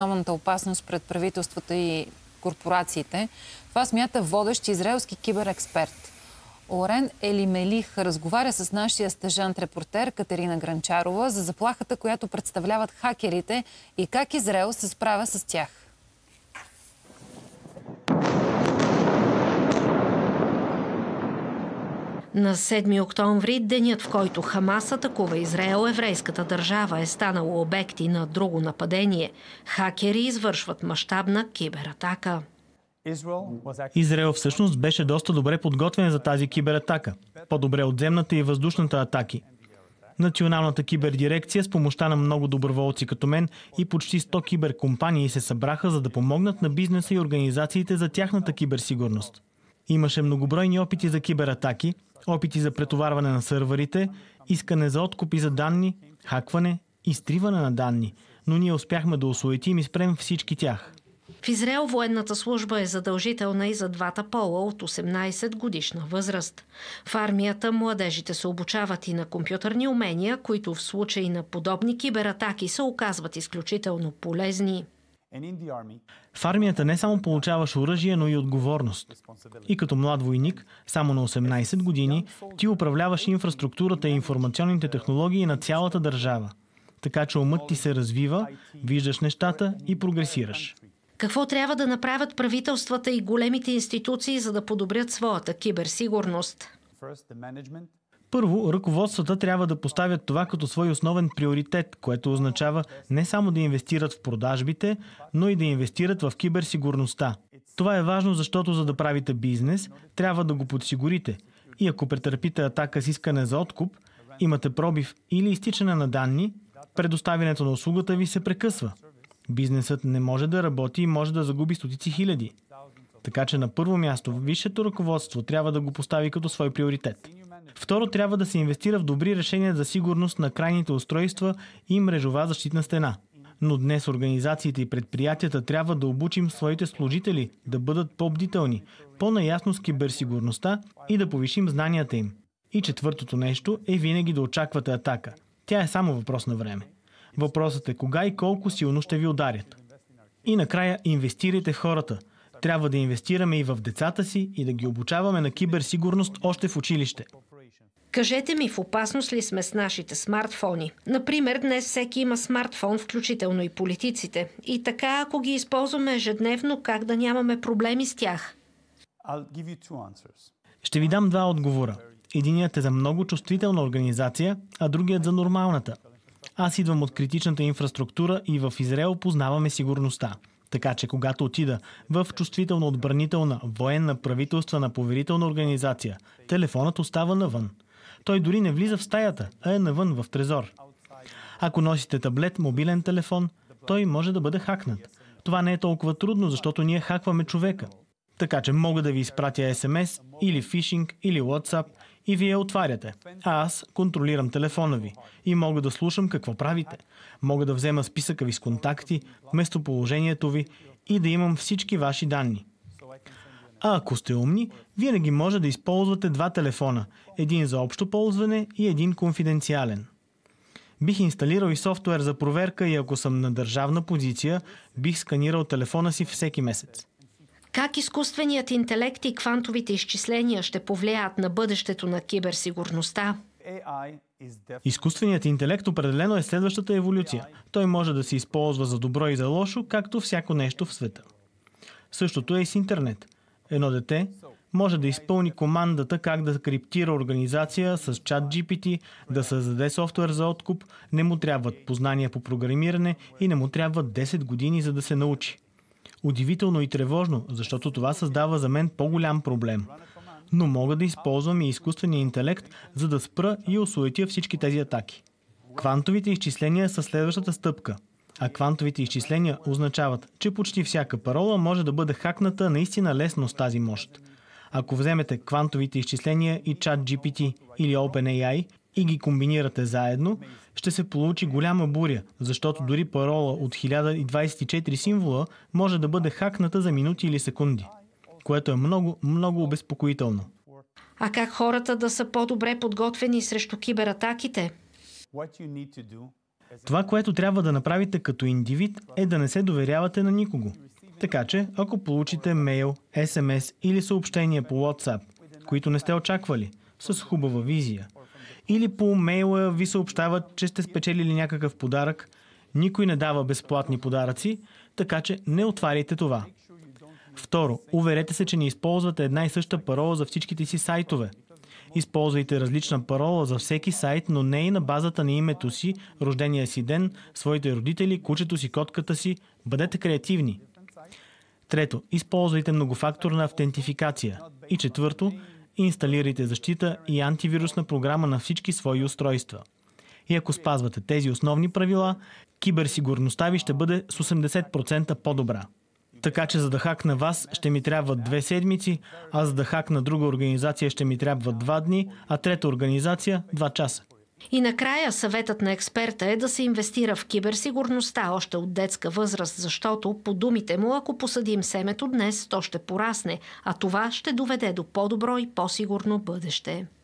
основната опасност пред правителствата и корпорациите. Това смята водещ израелски киберексперт. Орен Елимелих разговаря с нашия стъжант-репортер Катерина Гранчарова за заплахата, която представляват хакерите и как Израел се справя с тях. На 7 октомври, денят в който Хамас атакува Израел, еврейската държава е станала обекти на друго нападение. Хакери извършват мащабна кибератака. Израел всъщност беше доста добре подготвен за тази кибератака. По-добре от земната и въздушната атаки. Националната кибердирекция с помощта на много доброволци като мен и почти 100 киберкомпании се събраха, за да помогнат на бизнеса и организациите за тяхната киберсигурност. Имаше многобройни опити за кибератаки, опити за претоварване на сървърите, искане за откупи за данни, хакване, изтриване на данни, но ние успяхме да осуетим и спрем всички тях. В Израел военната служба е задължителна и за двата пола от 18 годишна възраст. В армията младежите се обучават и на компютърни умения, които в случай на подобни кибератаки се оказват изключително полезни. В армията не само получаваш оръжие, но и отговорност. И като млад войник, само на 18 години, ти управляваш инфраструктурата и информационните технологии на цялата държава. Така че умът ти се развива, виждаш нещата и прогресираш. Какво трябва да направят правителствата и големите институции, за да подобрят своята киберсигурност? Първо, ръководствата трябва да поставят това като свой основен приоритет, което означава не само да инвестират в продажбите, но и да инвестират в киберсигурността. Това е важно, защото за да правите бизнес, трябва да го подсигурите. И ако претърпите атака с искане за откуп, имате пробив или изтичане на данни, предоставянето на услугата ви се прекъсва. Бизнесът не може да работи и може да загуби стотици хиляди. Така че на първо място висшето ръководство трябва да го постави като свой приоритет. Второ, трябва да се инвестира в добри решения за сигурност на крайните устройства и мрежова защитна стена. Но днес организациите и предприятията трябва да обучим своите служители да бъдат по-бдителни, по-наясно с киберсигурността и да повишим знанията им. И четвъртото нещо е винаги да очаквате атака. Тя е само въпрос на време. Въпросът е кога и колко силно ще ви ударят. И накрая инвестирайте в хората. Трябва да инвестираме и в децата си и да ги обучаваме на киберсигурност още в училище. Кажете ми, в опасност ли сме с нашите смартфони? Например, днес всеки има смартфон, включително и политиците. И така, ако ги използваме ежедневно, как да нямаме проблеми с тях? Ще ви дам два отговора. Единият е за много чувствителна организация, а другият за нормалната. Аз идвам от критичната инфраструктура и в Израел познаваме сигурността. Така че когато отида в чувствително отбранителна военна правителствена поверителна организация, телефонът остава навън. Той дори не влиза в стаята, а е навън в трезор. Ако носите таблет, мобилен телефон, той може да бъде хакнат. Това не е толкова трудно, защото ние хакваме човека. Така че мога да ви изпратя SMS, или фишинг или WhatsApp и вие отваряте. А аз контролирам телефона ви и мога да слушам какво правите. Мога да взема списъка ви с контакти, местоположението ви и да имам всички ваши данни. А ако сте умни, винаги може да използвате два телефона. Един за общо ползване и един конфиденциален. Бих инсталирал и софтуер за проверка и ако съм на държавна позиция, бих сканирал телефона си всеки месец. Как изкуственият интелект и квантовите изчисления ще повлияят на бъдещето на киберсигурността? Изкуственият интелект определено е следващата еволюция. Той може да се използва за добро и за лошо, както всяко нещо в света. Същото е и с интернет – едно дете може да изпълни командата как да криптира организация с чат GPT, да създаде софтуер за откуп, не му трябват познания по програмиране и не му трябват 10 години за да се научи. Удивително и тревожно, защото това създава за мен по-голям проблем. Но мога да използвам и изкуствения интелект, за да спра и осуетя всички тези атаки. Квантовите изчисления са следващата стъпка – а квантовите изчисления означават, че почти всяка парола може да бъде хакната наистина лесно с тази мощ. Ако вземете квантовите изчисления и чат GPT или OpenAI и ги комбинирате заедно, ще се получи голяма буря, защото дори парола от 1024 символа може да бъде хакната за минути или секунди, което е много, много обезпокоително. А как хората да са по-добре подготвени срещу кибератаките? Това, което трябва да направите като индивид е да не се доверявате на никого. Така че, ако получите мейл, СМС или съобщение по WhatsApp, които не сте очаквали, с хубава визия, или по мейла ви съобщават, че сте спечелили някакъв подарък, никой не дава безплатни подаръци, така че не отваряйте това. Второ, уверете се, че не използвате една и съща парола за всичките си сайтове – Използвайте различна парола за всеки сайт, но не и на базата на името си, рождения си ден, своите родители, кучето си, котката си. Бъдете креативни. Трето, използвайте многофакторна автентификация. И четвърто, инсталирайте защита и антивирусна програма на всички свои устройства. И ако спазвате тези основни правила, киберсигурността ви ще бъде с 80% по-добра. Така че за да хакна вас ще ми трябват две седмици, а за да хакна друга организация ще ми трябват два дни, а трета организация два часа. И накрая съветът на експерта е да се инвестира в киберсигурността още от детска възраст, защото по думите му, ако посадим семето днес, то ще порасне, а това ще доведе до по-добро и по-сигурно бъдеще.